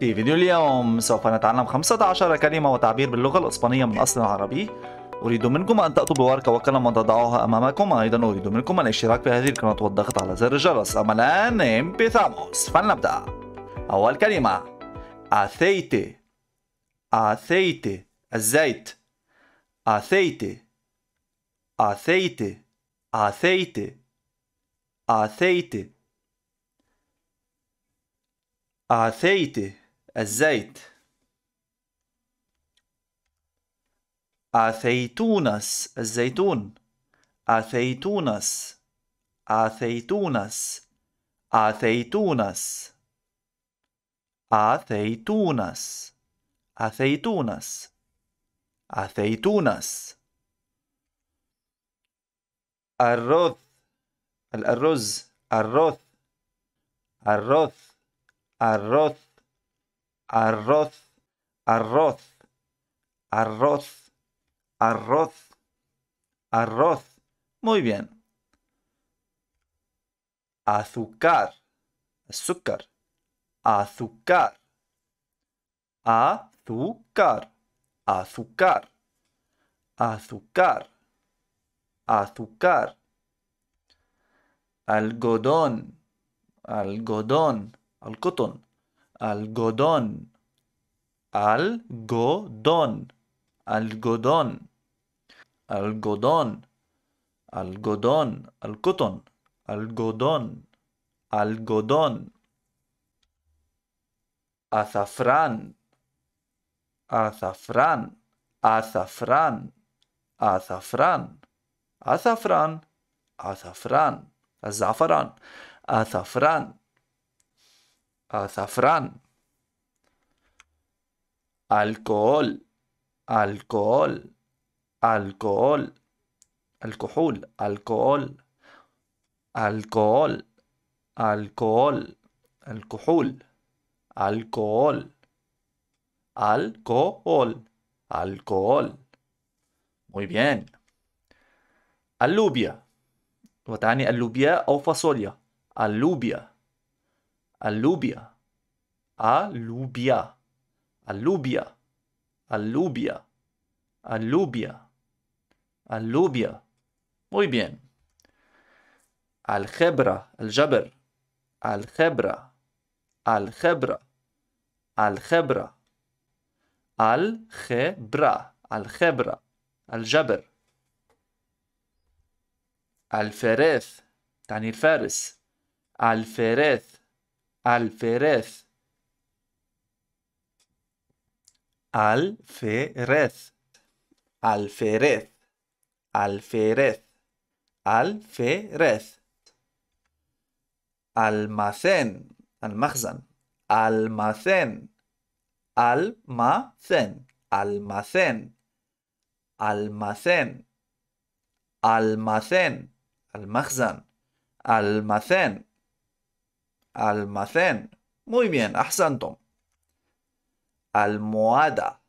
في فيديو اليوم سوف نتعلم 15 كلمة وتعبير باللغة الإسبانية من أصل عربي أريد منكم أن تأتوا بورقة وقلم وتضعوها أمامكم أيضا أريد منكم الاشتراك في هذه القناة والضغط على زر الجرس أما الآن امبيثاموس فلنبدأ أول كلمة أثيتي أثيتي الزيت أثيتي أثيتي أثيتي أثيتي أثيتي الزيت أثيتونس الزيتون أثيتونس أثيتونس أثيتونس أثيتونس أثيتونس أثيتونس الرز الأرز الرز الرز الرز arroz, arroz, arroz, arroz, arroz. Muy bien. Azúcar, azúcar, azúcar, azúcar, azúcar, azúcar, azúcar. Algodón, algodón, algodón. الجدران الجدران الجدران الجدران الجدران القطن الجدران الجدران azafrán azafrán azafrán azafrán azafrán azafrán الزعفران azafrán azafrán, alcohol, alcohol, alcohol, alcohol, alcohol, alcohol, alcohol, alcohol, alcohol, alcohol, alcohol. Muy bien. Alubia. وتعني alubia o fasolia? اللوبيا alubia, alubia, alubia, alubia, alubia, alubia. Muy bien. Algebra, Aljaber algebra, algebra, algebra, algebra, algebra, Aljaber Alferez, tanir Alferez, alférez, alferez, alferez, alférez, almacén, Almazan almacén, almacén, almacén, almacén, almacén, Almacen almacén. almacén. Muy bien, أحسنتم. almohada,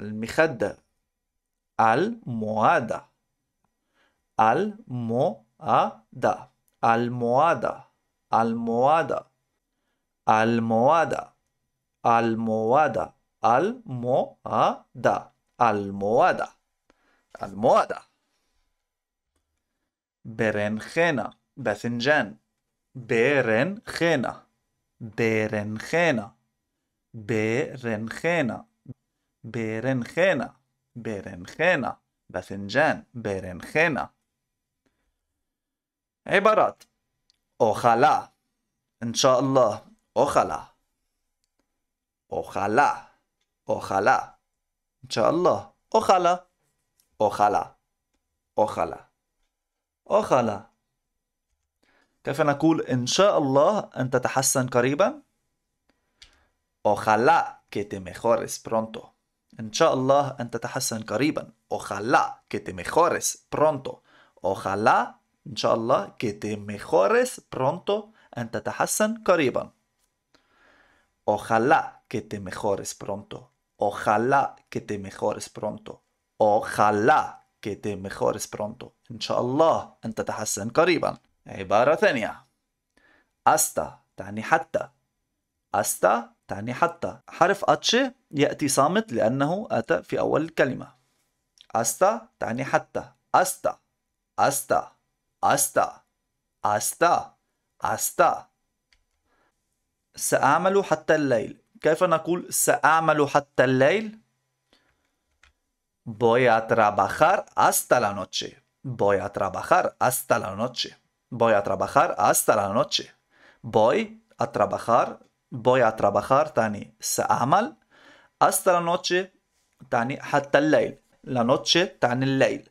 المخدة. almohada, almohada, almohada, almohada, almohada, almohada, almohada, almohada, almohada. berenjena, باذنجان. برنخانة برنخانة برنخانة برنخانة برنخانة باذنجان برنخانة عبارات أوخلا إن شاء الله أوخلا أوخلا أوخلا إن شاء الله أوخلا أوخلا أوخلا, أوخلا. كيف نقول إن شاء الله أن تتحسن قريبا؟ أوخالا كي تيميخوريس برونتو إن شاء الله أن تتحسن قريبا أوخالا كي تيميخوريس برونتو أوخالا إن شاء الله كي تيميخوريس برونتو أن تتحسن قريبا أوخالا كي تيميخوريس برونتو أوخالا كي تيميخوريس برونتو أوخالا كي تيميخوريس برونتو إن شاء الله أن تتحسن قريبا عبارة ثانية أستا تعني حتى أستا تعني حتى حرف أتش يأتي صامت لأنه أتى في أول الكلمة أستا تعني حتى أستا أستا أستا أستا أستا سأعمل حتى الليل كيف نقول سأعمل حتى الليل؟ Voy a trabajar hasta la noche. Voy a trabajar hasta la noche. Voy a trabajar hasta la noche. Voy a trabajar. Voy a trabajar, Tani. saamal. hasta la noche, Tani. حتى الليل. La noche, Tani. leil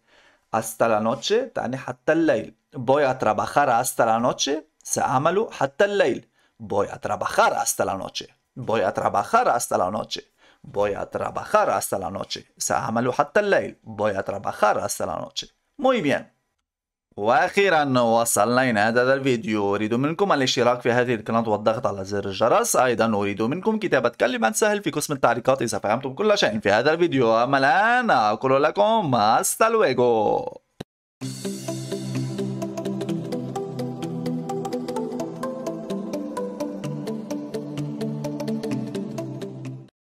Hasta la noche, Tani. حتى Voy a trabajar hasta la noche. Saamalu حتى Voy a trabajar hasta la noche. Voy a trabajar hasta la noche. Voy a trabajar hasta la noche. Saamalu حتى Voy a trabajar hasta la noche. Muy bien. واخيرا وصلنا الى هذا الفيديو اريد منكم الاشتراك في هذه القناة والضغط على زر الجرس ايضا اريد منكم كتابة كلمة سهل في قسم التعليقات اذا فهمتم كل شيء في هذا الفيديو اما الان اقول لكم hasta luego